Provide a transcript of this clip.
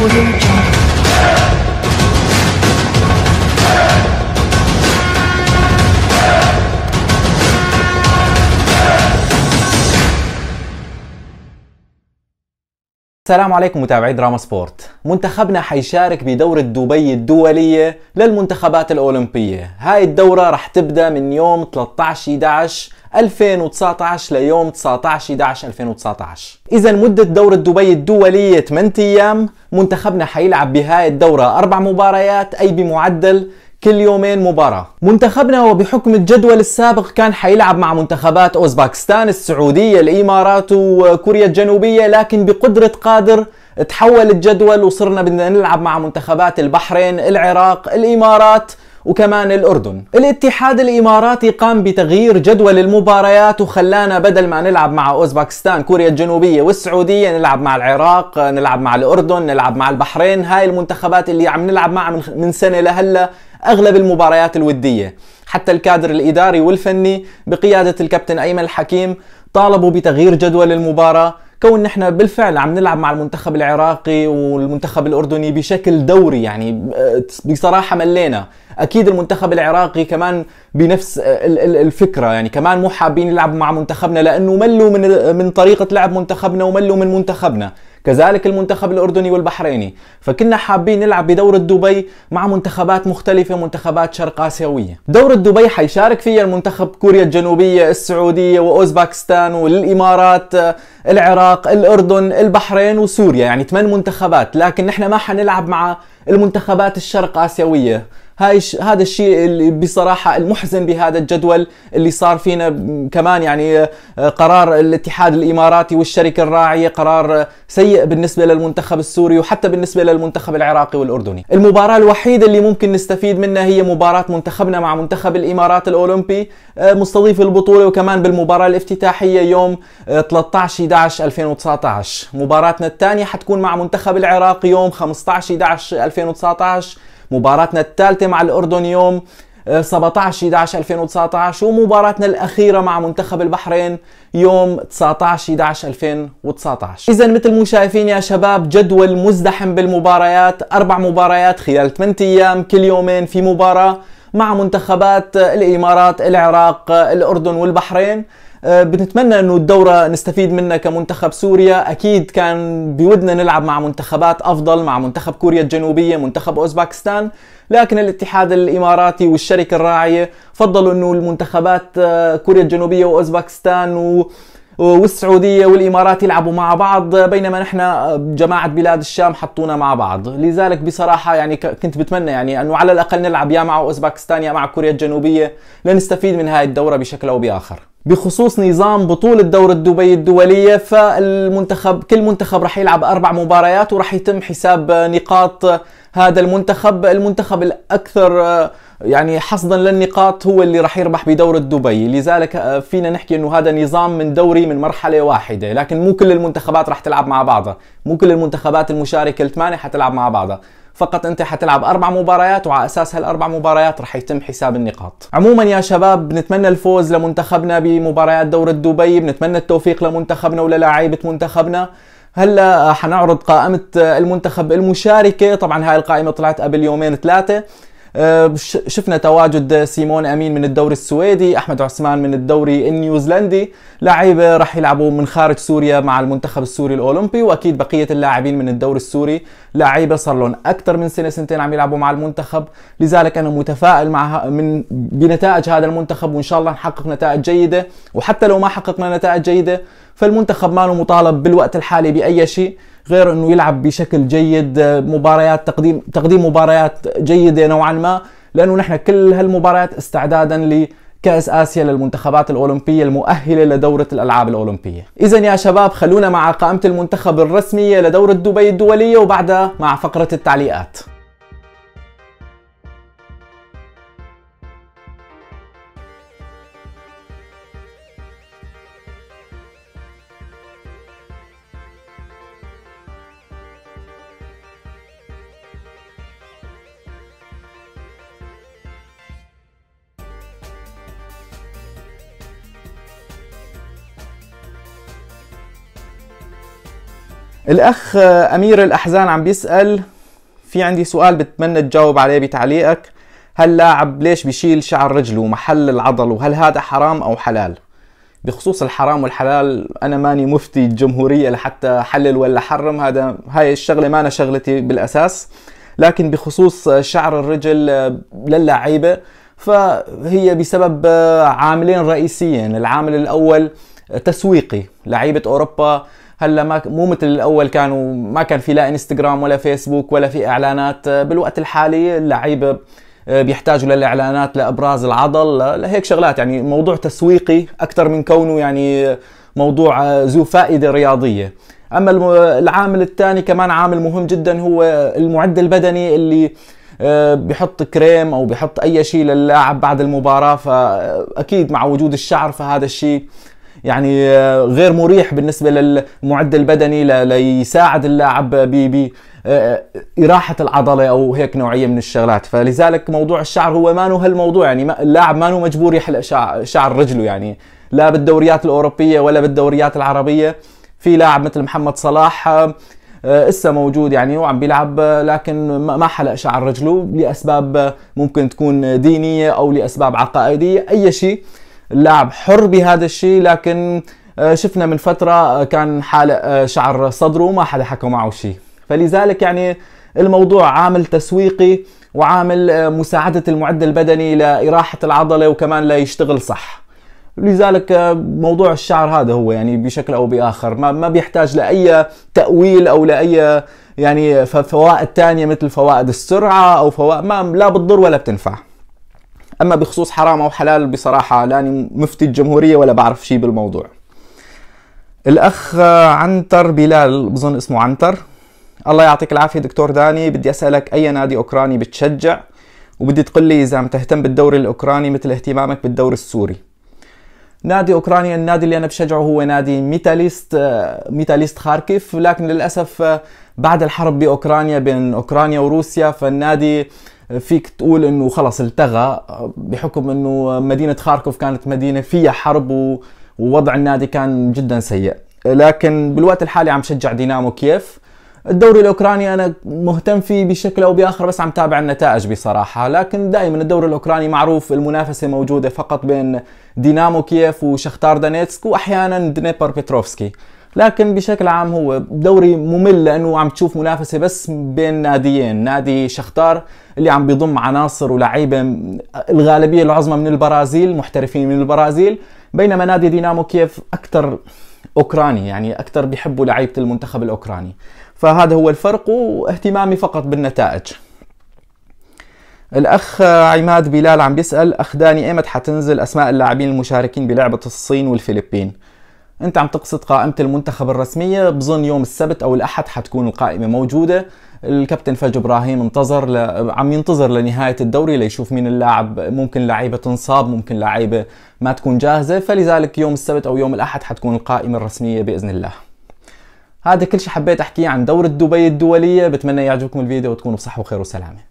audio jungle. السلام عليكم متابعي دراما سبورت منتخبنا حيشارك بدورة دبي الدولية للمنتخبات الأولمبية هاي الدورة رح تبدأ من يوم 13-11 2019 ليوم 19 11 2019 اذا مده دوره دبي الدوليه 8 ايام منتخبنا حيلعب بهاي الدوره اربع مباريات اي بمعدل كل يومين مباراة منتخبنا وبحكم الجدول السابق كان حيلعب مع منتخبات أوزباكستان السعودية الإمارات وكوريا الجنوبية لكن بقدرة قادر تحول الجدول وصرنا بدنا نلعب مع منتخبات البحرين العراق الإمارات وكمان الأردن الاتحاد الإماراتي قام بتغيير جدول المباريات وخلانا بدل ما نلعب مع أوزباكستان كوريا الجنوبية والسعودية نلعب مع العراق نلعب مع الأردن نلعب مع البحرين هاي المنتخبات اللي عم نلعب معها من سنة لهلا أغلب المباريات الودية حتى الكادر الإداري والفني بقيادة الكابتن أيمن الحكيم طالبوا بتغيير جدول المباراة كون نحن بالفعل عم نلعب مع المنتخب العراقي والمنتخب الاردني بشكل دوري يعني آه، بصراحه ملينا اكيد المنتخب العراقي كمان بنفس آه، الفكره يعني كمان مو حابين يلعبوا مع منتخبنا لانه ملوا من من طريقه لعب منتخبنا وملوا من منتخبنا كذلك المنتخب الأردني والبحريني فكنا حابين نلعب بدورة دبي مع منتخبات مختلفة منتخبات شرق آسيوية دورة دبي حيشارك فيها المنتخب كوريا الجنوبية السعودية وأوزباكستان والإمارات العراق الأردن البحرين وسوريا يعني ثمان منتخبات لكن نحن ما حنلعب مع المنتخبات الشرق آسيوية هاي هذا الشيء اللي بصراحه المحزن بهذا الجدول اللي صار فينا كمان يعني آه، قرار الاتحاد الاماراتي والشركه الراعيه قرار سيء بالنسبه للمنتخب السوري وحتى بالنسبه للمنتخب العراقي والاردني المباراه الوحيده اللي ممكن نستفيد منها هي مباراه منتخبنا مع منتخب الامارات الاولمبي آه، مستضيف البطوله وكمان بالمباراه الافتتاحيه يوم 13 11 2019 مباراتنا الثانيه حتكون مع منتخب العراق يوم 15 11 2019 مباراتنا الثالثة مع الأردن يوم 17 11 2019 ومباراتنا الأخيرة مع منتخب البحرين يوم 19 11 2019 إذا مثل ما شايفين يا شباب جدول مزدحم بالمباريات أربع مباريات خلال 8 أيام كل يومين في مباراة مع منتخبات الإمارات العراق الأردن والبحرين آه، بنتمنى انه الدوره نستفيد منها كمنتخب سوريا اكيد كان بودنا نلعب مع منتخبات افضل مع منتخب كوريا الجنوبيه منتخب اوزباكستان لكن الاتحاد الاماراتي والشركه الراعيه فضلوا انه المنتخبات آه، كوريا الجنوبيه واوزباكستان و والسعوديه والامارات يلعبوا مع بعض بينما نحن آه، جماعه بلاد الشام حطونا مع بعض لذلك بصراحه يعني كنت بتمنى يعني انه على الاقل نلعب يا مع اوزباكستان يا مع كوريا الجنوبيه لنستفيد من هاي الدوره بشكل او باخر بخصوص نظام بطولة دورة دبي الدولية فالمنتخب كل منتخب راح يلعب أربع مباريات وراح يتم حساب نقاط هذا المنتخب المنتخب الأكثر يعني حصدا للنقاط هو اللي راح يربح بدورة دبي لذلك آه، فينا نحكي انه هذا نظام من دوري من مرحلة واحدة لكن مو كل المنتخبات راح تلعب مع بعضها مو كل المنتخبات المشاركة الثمانية حتلعب مع بعضها فقط انت حتلعب اربع مباريات وعلى اساس هالاربع مباريات رح يتم حساب النقاط عموما يا شباب بنتمنى الفوز لمنتخبنا بمباريات دورة دبي بنتمنى التوفيق لمنتخبنا وللاعيبه منتخبنا هلا آه، حنعرض قائمة آه، المنتخب المشاركة طبعا هاي القائمة طلعت قبل يومين ثلاثة آه، شفنا تواجد سيمون امين من الدوري السويدي احمد عثمان من الدوري النيوزلندي لعيبه راح يلعبوا من خارج سوريا مع المنتخب السوري الاولمبي واكيد بقيه اللاعبين من الدوري السوري لعيبه صار لهم اكثر من سنه سنتين عم يلعبوا مع المنتخب لذلك انا متفائل مع من بنتائج هذا المنتخب وان شاء الله نحقق نتائج جيده وحتى لو ما حققنا نتائج جيده فالمنتخب ما له مطالب بالوقت الحالي باي شيء غير انه يلعب بشكل جيد آه، مباريات تقديم تقديم مباريات جيده نوعا ما لانه نحن كل هالمباريات استعدادا ل كأس آسيا للمنتخبات الأولمبية المؤهلة لدورة الألعاب الأولمبية إذا يا شباب خلونا مع قائمة المنتخب الرسمية لدورة دبي الدولية وبعدها مع فقرة التعليقات الاخ آه، امير الاحزان عم بيسال في عندي سؤال بتمنى تجاوب عليه بتعليقك هل لاعب ليش بيشيل شعر رجله ومحل العضل وهل هذا حرام او حلال بخصوص الحرام والحلال انا ماني مفتي الجمهوريه لحتى حلل ولا حرم هذا هاي الشغله ما انا شغلتي بالاساس لكن بخصوص آه، شعر الرجل آه، للعيبه فهي بسبب عاملين رئيسيين العامل الاول تسويقي لعيبه اوروبا هلا ما مو مثل الاول كانوا ما كان في لا انستغرام ولا فيسبوك ولا في اعلانات آه، بالوقت الحالي اللعيبه آه، بيحتاجوا للاعلانات لابراز العضل لهيك شغلات يعني موضوع تسويقي اكثر من كونه يعني موضوع آه، ذو فائده رياضيه اما العامل الثاني كمان عامل مهم جدا هو المعد البدني اللي بحط كريم او بحط اي شيء للاعب بعد المباراه فاكيد مع وجود الشعر فهذا الشيء يعني آه، غير مريح بالنسبه للمعد البدني ليساعد اللاعب ب آه، آه، إراحة العضلة أو هيك نوعية من الشغلات فلذلك موضوع الشعر هو ما هالموضوع يعني اللاعب ما مجبور يحلق شعر رجله يعني لا بالدوريات الأوروبية ولا بالدوريات العربية في لاعب مثل محمد صلاح اسا موجود يعني وعم بيلعب لكن ما حلق شعر رجله لاسباب ممكن تكون دينيه او لاسباب عقائديه اي شيء اللاعب حر بهذا الشيء لكن آه، شفنا من فترة آه، كان حالق آه، شعر صدره وما حدا حكى معه شيء فلذلك يعني الموضوع عامل تسويقي وعامل مساعدة المعد البدني لإراحة العضلة وكمان ليشتغل صح لذلك موضوع الشعر هذا هو يعني بشكل او باخر ما ما بيحتاج لاي تاويل او لاي يعني فوائد تانية مثل فوائد السرعه او فوائد ما لا بتضر ولا بتنفع اما بخصوص حرام او حلال بصراحه لاني مفتي الجمهوريه ولا بعرف شيء بالموضوع الاخ عنتر بلال بظن اسمه عنتر الله يعطيك العافيه دكتور داني بدي اسالك اي نادي اوكراني بتشجع وبدي تقول لي اذا عم تهتم بالدوري الاوكراني مثل اهتمامك بالدوري السوري نادي اوكرانيا النادي اللي انا بشجعه هو نادي ميتاليست ميتاليست خاركيف لكن للاسف بعد الحرب باوكرانيا بين اوكرانيا وروسيا فالنادي فيك تقول انه خلص التغى بحكم انه مدينه خاركوف كانت مدينه فيها حرب ووضع النادي كان جدا سيء لكن بالوقت الحالي عم شجع دينامو كييف الدوري الاوكراني انا مهتم فيه بشكل او باخر بس عم تابع النتائج بصراحه لكن دائما الدوري الاوكراني معروف المنافسه موجوده فقط بين دينامو كييف وشختار دانيتسك واحيانا دنيبر بيتروفسكي لكن بشكل عام هو دوري ممل لانه عم تشوف منافسه بس بين ناديين نادي شختار اللي عم بيضم عناصر ولعيبه الغالبيه العظمى من البرازيل محترفين من البرازيل بينما نادي دينامو كييف اكثر اوكراني يعني اكثر بيحبوا لعيبه المنتخب الاوكراني فهذا هو الفرق واهتمامي فقط بالنتائج الاخ عماد بلال عم بيسال اخداني ايمت حتنزل اسماء اللاعبين المشاركين بلعبه الصين والفلبين انت عم تقصد قائمه المنتخب الرسميه بظن يوم السبت او الاحد حتكون القائمه موجوده الكابتن فج ابراهيم انتظر ل... عم ينتظر لنهايه الدوري ليشوف مين اللاعب ممكن لعيبه تنصاب ممكن لعيبه ما تكون جاهزه فلذلك يوم السبت او يوم الاحد حتكون القائمه الرسميه باذن الله هذا كل شيء حبيت احكيه عن دورة دبي الدوليه بتمنى يعجبكم الفيديو وتكونوا بصحه وخير وسلامه